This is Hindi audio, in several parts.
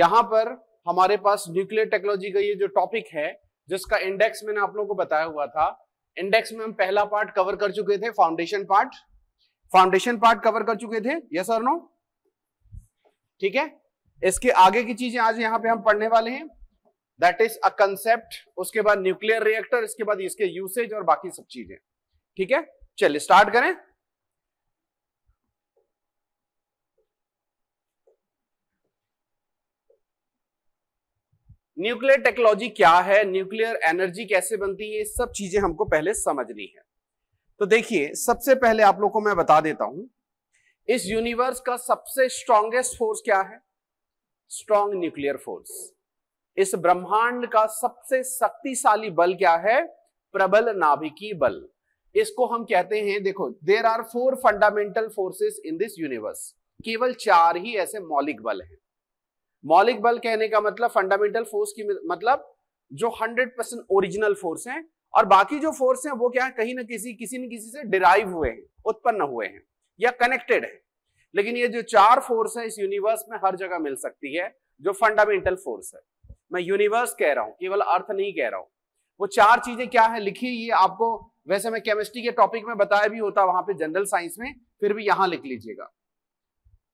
यहां पर हमारे पास न्यूक्लियर टेक्नोलॉजी का ये जो टॉपिक है जिसका इंडेक्स मैंने आप लोगों को बताया हुआ था इंडेक्स में हम पहला पार्ट कवर कर चुके थे foundation part foundation part cover कर चुके थे यस और नो ठीक है इसके आगे की चीजें आज यहां पे हम पढ़ने वाले हैं दैट इज अ कंसेप्ट उसके बाद न्यूक्लियर रिएक्टर इसके बाद इसके यूसेज और बाकी सब चीजें ठीक है चलिए स्टार्ट करें न्यूक्लियर टेक्नोलॉजी क्या है न्यूक्लियर एनर्जी कैसे बनती है ये सब चीजें हमको पहले समझनी है तो देखिए सबसे पहले आप लोग को मैं बता देता हूं इस यूनिवर्स का सबसे स्ट्रॉन्गेस्ट फोर्स क्या है स्ट्रॉन्ग न्यूक्लियर फोर्स इस ब्रह्मांड का सबसे शक्तिशाली बल क्या है प्रबल नाभिकी बल इसको हम कहते हैं देखो there are four fundamental forces in this universe केवल चार ही ऐसे मौलिक बल हैं मौलिक बल कहने का मतलब फंडामेंटल फोर्स की मतलब जो 100 परसेंट ओरिजिनल फोर्स है और बाकी जो फोर्स है वो क्या है कहीं ना किसी किसी न किसी से डिराइव हुए हैं उत्पन्न हुए हैं या कनेक्टेड है लेकिन ये जो चार फोर्स है इस यूनिवर्स में हर जगह मिल सकती है जो फंडामेंटल फोर्स है मैं यूनिवर्स कह रहा हूँ केवल अर्थ नहीं कह रहा हूँ वो चार चीजें क्या है लिखी ये आपको वैसे मैं केमिस्ट्री के टॉपिक में बताया भी होता वहां पे जनरल साइंस में फिर भी यहां लिख लीजिएगा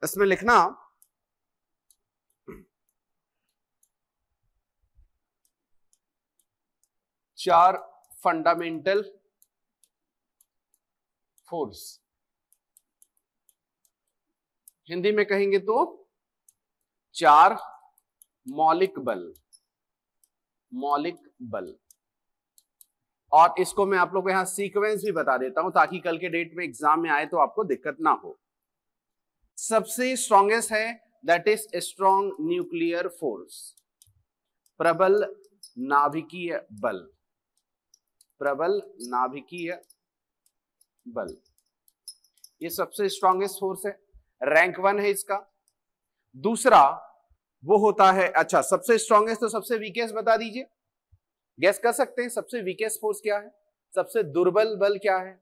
इसमें लिखना चार फंडामेंटल फोर्स हिंदी में कहेंगे तो चार मौलिक बल मौलिक बल और इसको मैं आप लोग को यहां सीक्वेंस भी बता देता हूं ताकि कल के डेट में एग्जाम में आए तो आपको दिक्कत ना हो सबसे स्ट्रॉन्गेस्ट है that is strong nuclear force प्रबल नाभिकीय बल प्रबल नाभिकीय बल ये सबसे स्ट्रांगेस्ट फोर्स है रैंक वन है इसका दूसरा वो होता है अच्छा सबसे स्ट्रांगेस्ट तो सबसे वीकेस्ट बता दीजिए गैस कर सकते हैं सबसे वीकेस्ट फोर्स क्या है सबसे दुर्बल बल क्या है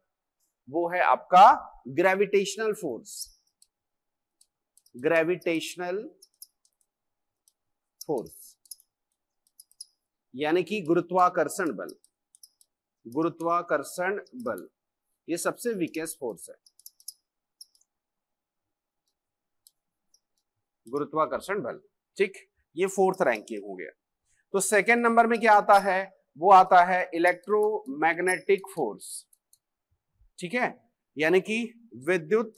वो है आपका ग्रेविटेशनल फोर्स ग्रेविटेशनल फोर्स यानी कि गुरुत्वाकर्षण बल गुरुत्वाकर्षण बल ये सबसे वीकेस्ट फोर्स है गुरुत्वाकर्षण बल ठीक ये फोर्थ रैंकिंग हो गया तो सेकेंड नंबर में क्या आता है वो आता है इलेक्ट्रोमैग्नेटिक फोर्स ठीक है यानी कि विद्युत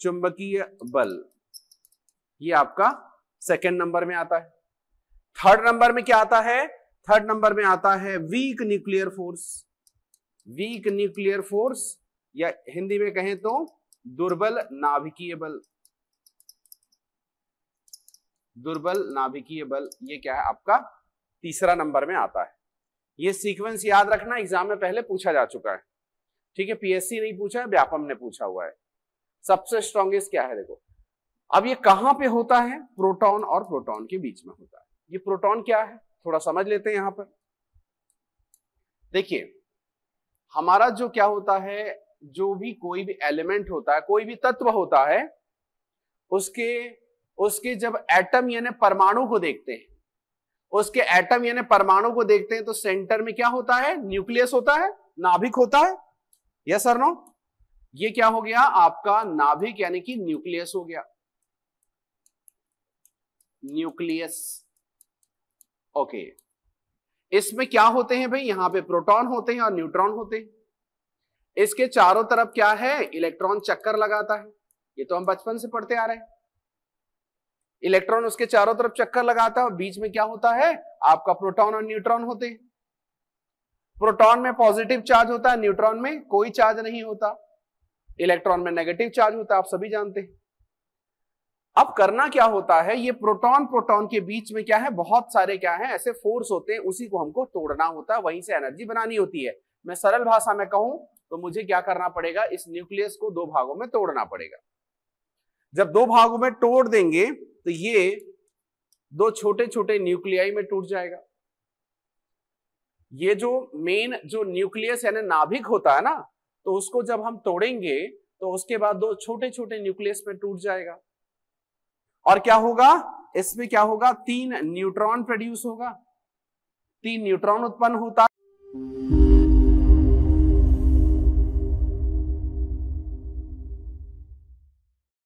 चुंबकीय बल ये आपका सेकेंड नंबर में आता है थर्ड नंबर में क्या आता है थर्ड नंबर में आता है weak nuclear force weak nuclear force या हिंदी में कहें तो दुर्बल नाभिकीय बल दुर्बल नाभिकीय बल ये क्या है आपका तीसरा नंबर में आता है ये सीक्वेंस याद रखना एग्जाम में पहले पूछा जा चुका है ठीक है पीएससी नहीं पूछा है व्यापम ने पूछा हुआ है सबसे स्ट्रॉन्गेस्ट क्या है देखो अब ये कहां पे होता है प्रोटॉन और प्रोटॉन के बीच में होता है ये प्रोटॉन क्या है थोड़ा समझ लेते हैं यहां पर देखिए हमारा जो क्या होता है जो भी कोई भी एलिमेंट होता है कोई भी तत्व होता है उसके उसके जब एटम यानी परमाणु को देखते हैं उसके एटम यानी परमाणु को देखते हैं तो सेंटर में क्या होता है न्यूक्लियस होता है नाभिक होता है यस सर नो ये क्या हो गया आपका नाभिक यानी कि न्यूक्लियस हो गया न्यूक्लियस ओके इसमें क्या होते हैं भाई यहां पे प्रोटॉन होते हैं और न्यूट्रॉन होते हैं इसके चारों तरफ क्या है इलेक्ट्रॉन चक्कर लगाता है ये तो हम बचपन से पढ़ते आ रहे हैं इलेक्ट्रॉन उसके चारों तरफ चक्कर लगाता है और बीच में क्या होता है आपका प्रोटॉन और न्यूट्रॉन होते हैं प्रोटॉन में पॉजिटिव चार्ज होता है न्यूट्रॉन में कोई चार्ज नहीं होता इलेक्ट्रॉन में नेगेटिव चार्ज होता है आप सभी जानते हैं अब करना क्या होता है ये प्रोटॉन प्रोटॉन के बीच में क्या है बहुत सारे क्या है ऐसे फोर्स होते हैं उसी को हमको तोड़ना होता है वहीं से एनर्जी बनानी होती है मैं सरल भाषा में कहूं तो मुझे क्या करना पड़ेगा इस न्यूक्लियस को दो भागों में तोड़ना पड़ेगा जब दो भागों में तोड़ देंगे तो ये दो छोटे छोटे न्यूक्लियाई में टूट जाएगा ये जो मेन जो न्यूक्लियस यानी नाभिक होता है ना तो उसको जब हम तोड़ेंगे तो उसके बाद दो छोटे छोटे न्यूक्लियस में टूट जाएगा और क्या होगा इसमें क्या होगा तीन न्यूट्रॉन प्रोड्यूस होगा तीन न्यूट्रॉन उत्पन्न होता